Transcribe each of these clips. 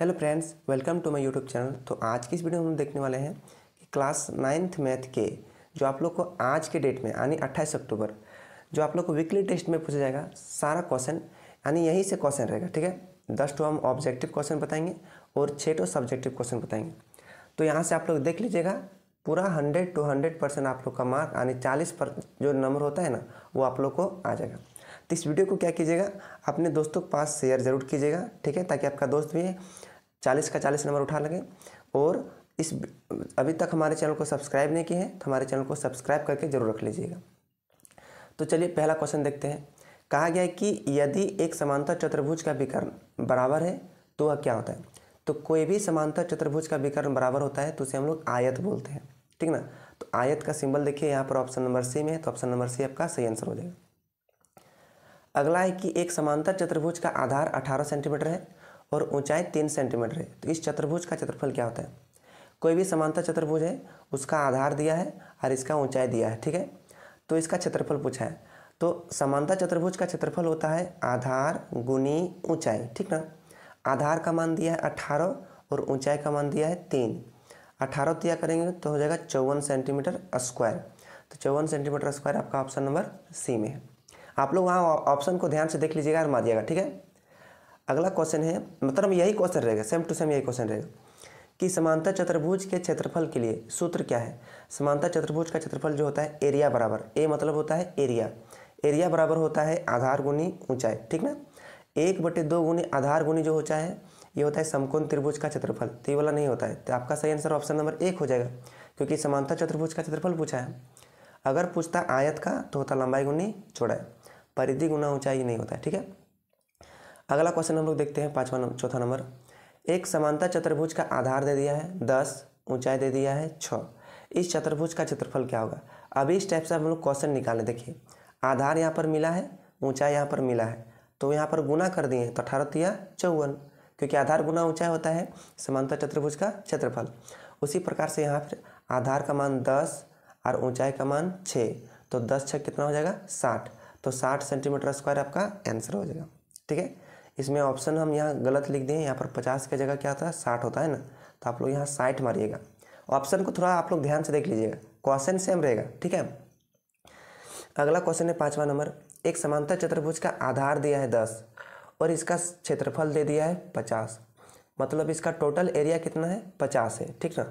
hello friends welcome to my YouTube channel तो आज की इस वीडियो में हम देखने वाले हैं कि क्लास नाइन्थ मैथ के जो आप लोग को आज के डेट में यानी 28 अक्टूबर जो आप लोग को वीकली टेस्ट में पूछा जाएगा सारा क्वेश्चन यानी यहीं से क्वेश्चन रहेगा ठीक है दस टो हम ऑब्जेक्टिव क्वेश्चन बताएंगे और छः टू सब्जेक्टिव क्वेश्चन बताएंगे तो यहाँ से आप लोग देख लीजिएगा पूरा हंड्रेड टू हंड्रेड परसेंट आप लोग का मार्क यानी चालीस पर जो नंबर होता है ना वो आप लोग को आ जाएगा तो इस वीडियो को क्या कीजिएगा अपने दोस्तों के पास शेयर ज़रूर कीजिएगा ठीक है ताकि आपका दोस्त भी चालीस का चालीस नंबर उठा लगे और इस अभी तक हमारे चैनल को सब्सक्राइब नहीं किए हैं तो हमारे चैनल को सब्सक्राइब करके ज़रूर रख लीजिएगा तो चलिए पहला क्वेश्चन देखते हैं कहा गया है कि यदि एक समांतर चतुर्भुज का विकर्ण बराबर है तो वह क्या होता है तो कोई भी समांतर चतुर्भुज का विकर्ण बराबर होता है तो उसे हम लोग आयत बोलते हैं ठीक ना तो आयत का सिंबल देखिए यहाँ पर ऑप्शन नंबर सी में है तो ऑप्शन नंबर सी आपका सही आंसर हो जाएगा अगला है कि एक समांतर चतुर्भुज का आधार 18 सेंटीमीटर है और ऊंचाई 3 सेंटीमीटर है तो इस चतुर्भुज का क्षेत्रफल क्या होता है कोई भी समांतर चतुर्भुज है उसका आधार दिया है और इसका ऊंचाई दिया है ठीक है तो इसका क्षेत्रफल पूछा है तो समांतर चतुर्भुज का क्षेत्रफल होता है आधार गुनी ऊंचाई ठीक ना आधार का मान दिया है अठारह और ऊंचाई का मान दिया है तीन अठारह दिया तो करेंगे तो हो जाएगा चौवन सेंटीमीटर स्क्वायर तो चौवन सेंटीमीटर स्क्वायर आपका ऑप्शन नंबर सी में है आप लोग वहाँ ऑप्शन को ध्यान से देख लीजिएगा और मारिएगा ठीक है अगला क्वेश्चन है मतलब यही क्वेश्चन रहेगा सेम टू सेम यही क्वेश्चन रहेगा कि समानता चतुर्भुज के क्षेत्रफल के लिए सूत्र क्या है समानता चतुर्भुज का क्षेत्रफल जो होता है एरिया बराबर ए मतलब होता है एरिया एरिया बराबर होता है आधार गुनी ऊंचाई ठीक ना एक बटे दो गुनी आधार गुनी जो होता है ये होता है समकोण त्रिभुज का क्षेत्रफल तो ये वाला नहीं होता है तो आपका सही आंसर ऑप्शन नंबर एक हो जाएगा क्योंकि समानता चतुर्भुज का क्षेत्रफल पूछा है अगर पूछता आयत का तो होता लंबाई गुनी चौड़ाई परिधि गुना ऊंचाई नहीं होता है ठीक है अगला क्वेश्चन हम लोग देखते हैं पाँचवा नंबर चौथा नंबर एक समानता चतुर्भुज का आधार दे दिया है दस ऊंचाई दे दिया है छः इस चतुर्भुज का क्षेत्रफल क्या होगा अभी इस टाइप से हम लोग क्वेश्चन निकालें देखिए आधार यहाँ पर मिला है ऊंचाई यहाँ पर मिला है तो यहाँ पर गुना कर दिए तो अठारह तिया चौवन क्योंकि आधार गुना ऊंचाई होता है समानता चतुर्भुज का क्षेत्रफल उसी प्रकार से यहाँ पर आधार का मान दस और ऊंचाई का मान छः तो दस छः कितना हो जाएगा साठ तो 60 सेंटीमीटर स्क्वायर आपका आंसर हो जाएगा ठीक है इसमें ऑप्शन हम यहाँ गलत लिख दिए यहाँ पर पचास की जगह क्या होता है साठ होता है ना तो आप लोग यहाँ साठ मारिएगा ऑप्शन को थोड़ा आप लोग ध्यान से देख लीजिएगा क्वेश्चन सेम रहेगा ठीक है अगला क्वेश्चन है पाँचवा नंबर एक समांतर चतुर्भुज का आधार दिया है दस और इसका क्षेत्रफल दे दिया है पचास मतलब इसका टोटल एरिया कितना है पचास है ठीक ना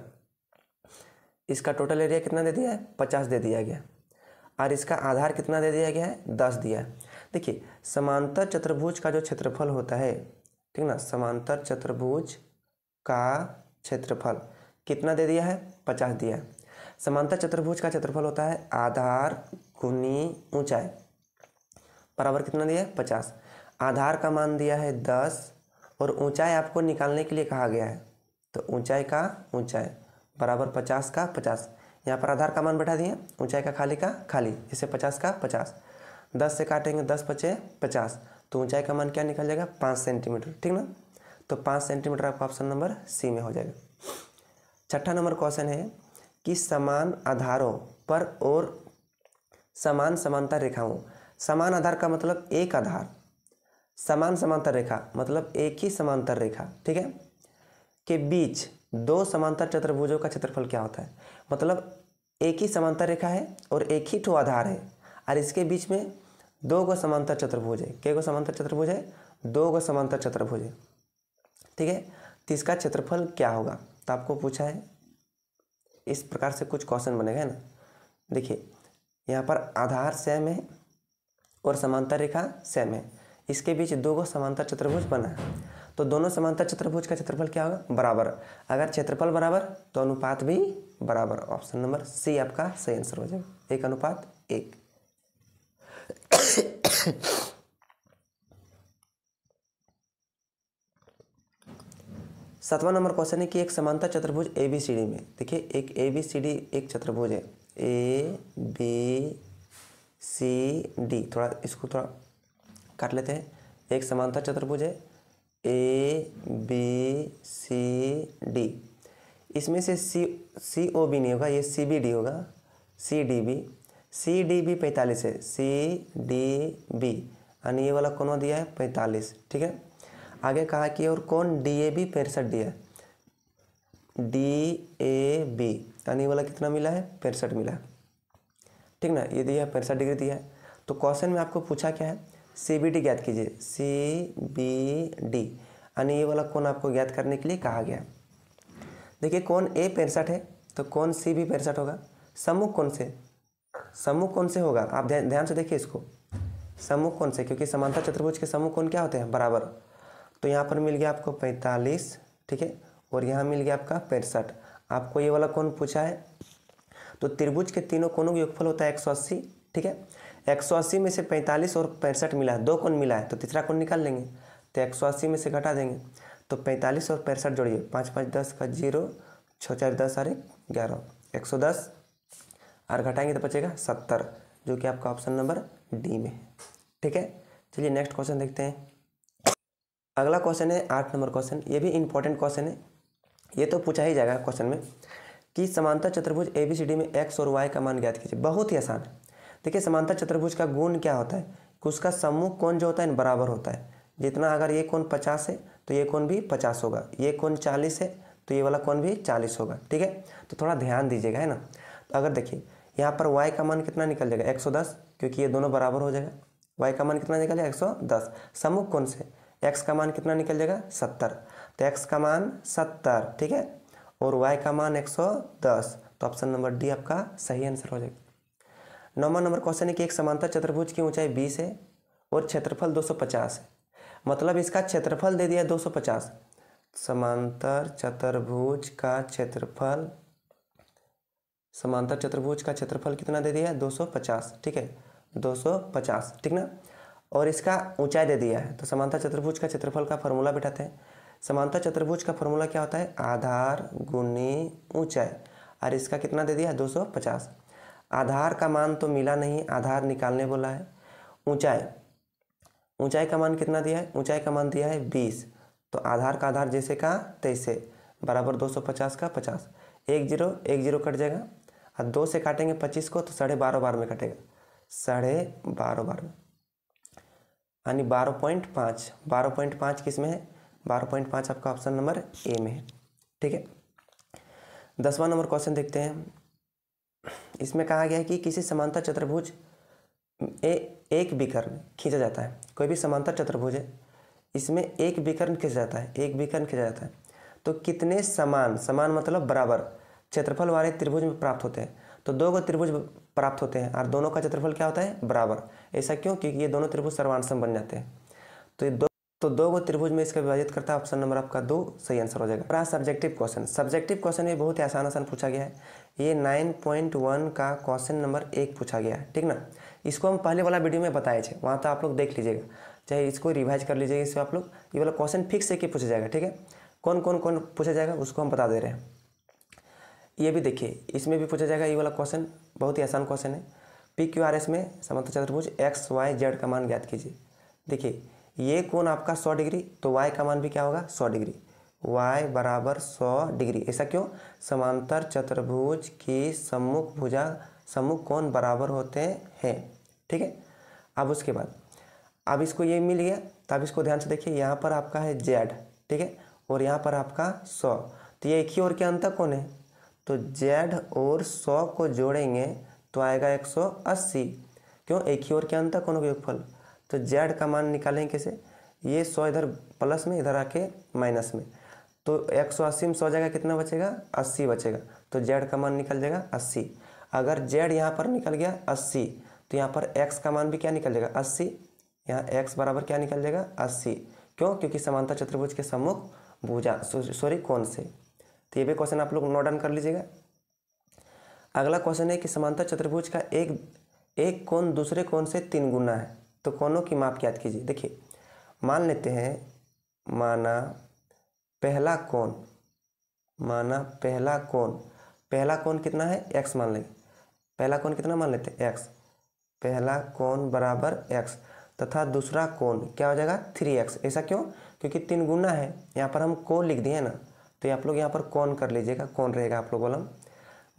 इसका टोटल एरिया कितना दे दिया है पचास दे दिया गया और इसका आधार कितना दे दिया गया है दस दिया देखिए समांतर चतुर्भुज का जो क्षेत्रफल होता है ठीक ना समांतर चतुर्भुज का क्षेत्रफल कितना दे दिया है पचास दिया है समांतर चतुर्भुज का क्षेत्रफल होता है आधार गुनी ऊंचाई बराबर कितना दिया है पचास आधार का मान दिया है दस और ऊंचाई आपको निकालने के लिए कहा गया है तो ऊंचाई का ऊंचाई बराबर पचास का पचास यहाँ पर आधार का मान बैठा दिए ऊंचाई का खाली का खाली इसे पचास का पचास दस से काटेंगे दस पचे पचास तो ऊंचाई का मान क्या निकल जाएगा पाँच सेंटीमीटर ठीक ना तो पाँच सेंटीमीटर आपका ऑप्शन नंबर सी में हो जाएगा छठा नंबर क्वेश्चन है कि समान आधारों पर और समान समानता रेखाओं समान आधार का मतलब एक आधार समान समांतर रेखा मतलब एक ही समांतर रेखा ठीक है के बीच दो समांतर चतुर्भुजों का क्षेत्रफल क्या होता है मतलब एक ही समांतर रेखा है और एक ही ठो आधार है और इसके बीच में दो गो समांतर चतुर्भुज है के गो समांतर चतुर्भुज है दो गो समांतर चतुर्भुज है ठीक है तो इसका क्षेत्रफल क्या होगा तो आपको पूछा है इस प्रकार से कुछ क्वेश्चन बनेगा है ना देखिए यहाँ पर आधार सेम है और समांतर रेखा सेम है इसके बीच दो गो समांतर चतुर्भुज बना है तो दोनों समांतर चतुर्भुज का क्षेत्रफल क्या होगा बराबर अगर क्षेत्रफल बराबर तो अनुपात भी बराबर ऑप्शन नंबर सी आपका सही आंसर हो जाएगा एक अनुपात एक सातवां नंबर क्वेश्चन है कि एक समांतर चतुर्भुज ए बी सी डी में देखिए एक ए बी सी डी एक चतुर्भुज है ए बी सी डी थोड़ा इसको थोड़ा काट लेते हैं एक समांतर चतुर्भुज है ए बी सी डी इसमें से सी सी ओ बी नहीं होगा ये सी बी डी होगा C D B C D B पैंतालीस है सी डी बी यानी ये वाला कौन दिया है पैंतालीस ठीक है आगे कहा कि और कौन डी ए बी पैंसठ दिया है डी ए बी यानी वाला कितना मिला है पैंसठ मिला ठीक ना ये दिया है पैंसठ डिग्री दिया है तो क्वेश्चन में आपको पूछा क्या है सी बी डी ज्ञात कीजिए सी बी डी यानी ये वाला कौन आपको ज्ञात करने के लिए कहा गया देखिए कौन ए पैंसठ है तो कौन सी भी पैंसठ होगा समूह कौन से समूह कौन से होगा आप ध्यान से देखिए इसको समूह कौन से क्योंकि समानता चतुर्भुज के समूह कौन क्या होते हैं बराबर तो यहाँ पर मिल गया आपको पैंतालीस ठीक है और यहाँ मिल गया आपका पैंसठ आपको ये वाला कौन पूछा है तो त्रिभुज के तीनों कोनों का योगफल होता है एक ठीक है एक सौ अस्सी में से पैंतालीस और पैंसठ मिला है दो कौन मिला है तो तीसरा कौन निकाल लेंगे तो एक सौ अस्सी में से घटा देंगे तो पैंतालीस और पैंसठ जोड़िए पाँच पाँच दस का जीरो छः चार दस और ग्यारह एक सौ दस और घटाएंगे तो बचेगा सत्तर जो कि आपका ऑप्शन नंबर डी में है ठीक है चलिए नेक्स्ट क्वेश्चन देखते हैं अगला क्वेश्चन है आठ नंबर क्वेश्चन ये भी इंपॉर्टेंट क्वेश्चन है ये तो पूछा ही जाएगा क्वेश्चन में कि समांतर चतुर्भुज ए बी सी डी में एक्स और वाई का मान ज्ञात कीजिए बहुत ही आसान है देखिए समांतर चतुर्भुज का गुण क्या होता है कि उसका सम्मुख कौन जो होता है बराबर होता है जितना अगर ये कौन पचास है तो ये कौन भी पचास होगा ये कौन चालीस है तो ये वाला कौन भी चालीस होगा ठीक है तो थोड़ा ध्यान दीजिएगा है ना तो अगर देखिए यहाँ पर वाई का मान कितना निकल जाएगा एक सौ दस क्योंकि ये दोनों बराबर हो जाएगा वाई का मान कितना निकल जाएगा एक सौ दस सम्मुख कौन से एक्स का मान कितना निकल जाएगा सत्तर तो एक्स का मान सत्तर ठीक है और वाई का मान एक सौ दस तो ऑप्शन नंबर डी आपका सही आंसर हो जाएगा नौवा नंबर क्वेश्चन है कि एक समांतर चतुर्भुज की ऊंचाई 20 है और क्षेत्रफल 250 है मतलब इसका क्षेत्रफल दे दिया 250 समांतर चतुर्भुज का क्षेत्रफल समांतर चतुर्भुज का क्षेत्रफल कितना दे दिया है 250 ठीक है 250 ठीक ना और इसका ऊंचाई दे दिया है तो समांतर चतुर्भुज का क्षेत्रफल का फॉर्मूला बिठाते हैं समांतर चतुर्भुज का फॉर्मूला क्या होता है आधार गुनी ऊंचाई और इसका कितना दे दिया है 250 आधार का मान तो मिला नहीं आधार निकालने बोला है ऊंचाई ऊंचाई का मान कितना दिया है ऊंचाई का मान दिया है बीस तो आधार का आधार जैसे का तैसे बराबर दो सौ पचास का पचास एक जीरो एक जीरो कट जाएगा और दो से काटेंगे पच्चीस को तो साढ़े बारह बार में कटेगा साढ़े बारह बार में यानी बारह पॉइंट पाँच बारह पॉइंट पाँच किस में है बारह पॉइंट पाँच आपका ऑप्शन नंबर ए में है ठीक है दसवां नंबर क्वेश्चन देखते हैं इसमें कहा गया है कि किसी समांतर चतुर्भुज ए, एक विकर्ण खींचा जाता है कोई भी समांतर चतुर्भुज है इसमें एक विकर्ण खींचा जाता है एक विकर्ण खींचा जाता है तो कितने समान समान मतलब बराबर क्षेत्रफल वाले त्रिभुज में प्राप्त होते हैं तो दो को त्रिभुज प्राप्त होते हैं और दोनों का क्षेत्रफल क्या होता है बराबर ऐसा क्यों क्योंकि ये दोनों त्रिभुज सर्वानसम बन जाते हैं तो ये दो तो दो गो त्रिभुज में इसका विभाजित करता है ऑप्शन नंबर आपका दो सही आंसर हो जाएगा प्रा सब्जेक्टिव क्वेश्चन सब्जेक्टिव क्वेश्चन भी बहुत ही आसान आसान पूछा गया है ये नाइन पॉइंट वन का क्वेश्चन नंबर एक पूछा गया है ठीक ना इसको हम पहले वाला वीडियो में बताए थे वहाँ तो आप लोग देख लीजिएगा चाहे इसको रिवाइज कर लीजिएगा इसमें आप लोग ये वाला क्वेश्चन फिक्स है कि पूछा जाएगा ठीक है कौन कौन कौन पूछा जाएगा उसको हम बता दे रहे हैं ये भी देखिए इसमें भी पूछा जाएगा ये वाला क्वेश्चन बहुत ही आसान क्वेश्चन है पी क्यू आर एस में समर्थ चतुर्भुज एक्स वाई जेड का मान ज्ञात कीजिए देखिए ये कोण आपका सौ डिग्री तो वाई का मान भी क्या होगा सौ डिग्री वाई बराबर सौ डिग्री ऐसा क्यों समांतर चतुर्भुज की सम्मुख भुजा सम्मुख कोण बराबर होते हैं ठीक है अब उसके बाद अब इसको ये मिल गया तब तो इसको ध्यान से देखिए यहाँ पर आपका है जेड ठीक है और यहाँ पर आपका सौ तो ये एक ही और के अंतर कौन है तो जेड और सौ को जोड़ेंगे तो आएगा एक सौ अस्सी क्यों एक ही और के अंतर कौन का योगफल तो जेड का मान निकालें कैसे ये सौ इधर प्लस में इधर आके माइनस में तो एक सौ अस्सी में सौ जाएगा कितना बचेगा अस्सी बचेगा तो जेड का मान निकल जाएगा अस्सी अगर जेड यहाँ पर निकल गया अस्सी तो यहाँ पर एक्स का मान भी क्या निकल जाएगा अस्सी यहाँ एक्स बराबर क्या निकल जाएगा अस्सी क्यों क्योंकि समानता चतुर्भुज के सम्मुख भुजा सॉरी कौन से तो ये भी क्वेश्चन आप लोग नोट डाउन कर लीजिएगा अगला क्वेश्चन है कि समानता चतुर्भुज का एक एक कोण दूसरे कोण से तीन गुना है तो कोनों की माप याद कीजिए देखिए मान लेते हैं माना पहला कोण माना पहला कोण पहला कोण कितना है एक्स मान लेंगे पहला कोण कितना मान लेते हैं एक्स पहला कोण बराबर एक्स तथा दूसरा कोण क्या हो जाएगा थ्री एक्स ऐसा क्यों क्योंकि तीन गुना है यहाँ पर हम कोण लिख दिए ना तो आप लोग यहाँ पर कौन कर लीजिएगा कौन रहेगा आप लोग गोलम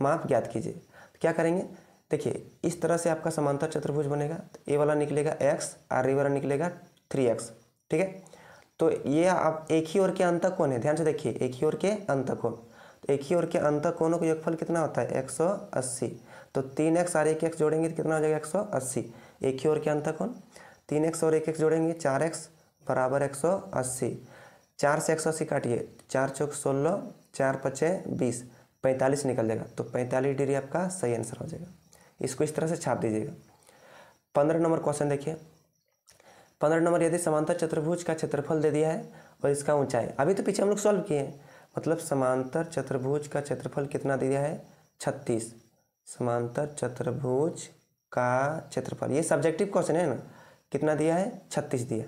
माप ज्ञात कीजिए तो क्या करेंगे देखिए इस तरह से आपका समांतर चतुर्भुज बनेगा ए वाला निकलेगा एक्स आर ए वाला निकलेगा थ्री एक्स ठीक है तो ये आप एक ही ओर के अंत कोण है ध्यान से देखिए एक ही ओर के अंत कोण तो एक ही ओर के अंत कोणों का योगफल कितना होता है एक सौ अस्सी तो तीन एक्स और एक एक्स जोड़ेंगे तो कितना हो जाएगा एक सौ अस्सी एक ही ओर के अंत कौन तीन एक्स और एक एक्स जोड़ेंगे चार एक्स बराबर एक सौ अस्सी चार से एक सौ अस्सी काटिए चार चौक सोलह चार पचे बीस पैंतालीस निकल जाएगा तो पैंतालीस डिग्री आपका सही आंसर हो जाएगा इसको इस तरह से छाप दीजिएगा पंद्रह नंबर क्वेश्चन देखिए पंद्रह नंबर यदि समांतर चतुर्भुज का क्षेत्रफल दे दिया है और इसका ऊंचाई अभी तो पीछे हम लोग सॉल्व किए हैं मतलब समांतर चतुर्भुज का क्षेत्रफल कितना दिया है छत्तीस समांतर चतुर्भुज का क्षेत्रफल ये सब्जेक्टिव क्वेश्चन है ना कितना दिया है छत्तीस दिया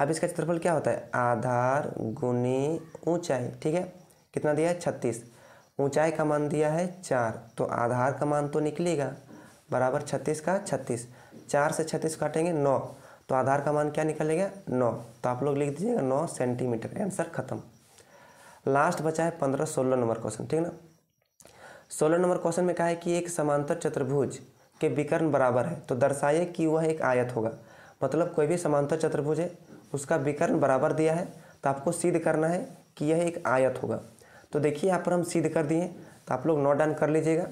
अब इसका क्षेत्रफल क्या होता है आधार गुनी ऊंचाई ठीक है कितना दिया है छत्तीस ऊंचाई का मान दिया है चार तो आधार का मान तो निकलेगा बराबर छत्तीस का छत्तीस चार से छत्तीस काटेंगे नौ तो आधार का मान क्या निकलेगा नौ तो आप लोग लिख दीजिएगा नौ सेंटीमीटर आंसर खत्म लास्ट बचा है पंद्रह सोलह नंबर क्वेश्चन ठीक ना सोलह नंबर क्वेश्चन में कहा है कि एक समांतर चतुर्भुज के विकर्ण बराबर है तो दर्शाइए कि वह एक आयत होगा मतलब कोई भी समांतर चतुर्भुज है उसका विकर्ण बराबर दिया है तो आपको सिद्ध करना है कि यह एक आयत होगा तो देखिए यहाँ पर हम सिद्ध कर दिए तो आप लोग नोट डाउन कर लीजिएगा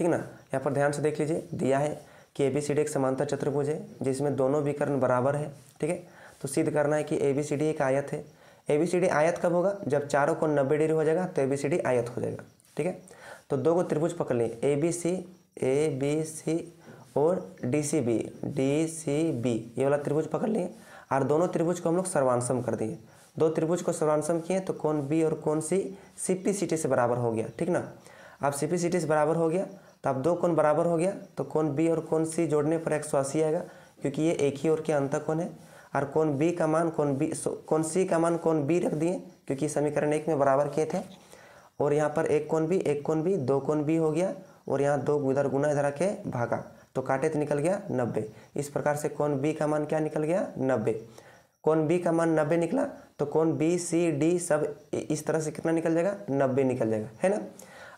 ठीक ना यहाँ पर ध्यान से देख लीजिए दिया है कि ए बी सी डी एक समांतर चतुर्भुज है जिसमें दोनों विकर्ण बराबर है ठीक है तो सिद्ध करना है कि ए बी सी डी एक आयत है ए बी सी डी आयत कब होगा जब चारों को नब्बे डिग्री हो जाएगा तो ए बी सी डी आयत हो जाएगा ठीक है तो दो को त्रिभुज पकड़ लें ए बी सी ए बी सी और D C B D C B ये वाला त्रिभुज पकड़ लिए और दोनों त्रिभुज को हम लोग सर्वांशम कर दिए दो त्रिभुज को सर्वांशम किए तो कौन बी और कौन सी सी पी सी टी से बराबर हो गया ठीक ना अब सी पी सी टी से बराबर हो गया तो अब दो कोण बराबर हो गया तो कोण बी और कोण सी जोड़ने पर एक आएगा क्योंकि ये एक ही ओर के अंत कोण है और कोण बी का मान कोण बी कोण सी का मान कोण बी रख दिए क्योंकि समीकरण एक में बराबर किए थे और यहाँ पर एक कोण बी एक कोण बी दो कोण बी हो गया और यहाँ दो उधर गुना इधर के भागा तो काटे तो निकल गया नब्बे इस प्रकार से कोण बी का मान क्या निकल गया नब्बे कोण बी का मान नब्बे निकला तो कोण बी सी डी सब इस तरह से कितना निकल जाएगा नब्बे निकल जाएगा है ना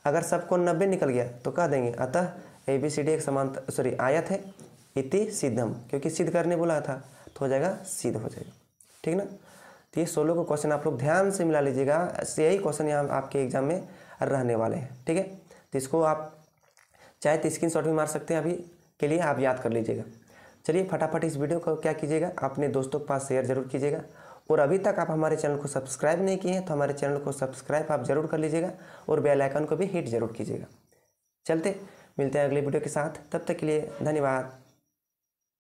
अगर सबको नब्बे निकल गया तो कह देंगे अतः ए बी सी डी एक समान सॉरी आयत है इति सिद्धम क्योंकि सिद्ध करने बोला था तो हो जाएगा सिद्ध हो जाएगा ठीक ना तो ये सोलह को क्वेश्चन आप लोग ध्यान से मिला लीजिएगा यही क्वेश्चन यहाँ आपके एग्जाम में रहने वाले हैं ठीक है तो इसको आप चाहे तो स्क्रीन शॉट भी मार सकते हैं अभी के लिए आप याद कर लीजिएगा चलिए फटाफट इस वीडियो को क्या कीजिएगा अपने दोस्तों के पास शेयर जरूर कीजिएगा और अभी तक आप हमारे चैनल को सब्सक्राइब नहीं किए हैं तो हमारे चैनल को सब्सक्राइब आप ज़रूर कर लीजिएगा और बेल आइकन को भी हिट ज़रूर कीजिएगा चलते मिलते हैं अगले वीडियो के साथ तब तक के लिए धन्यवाद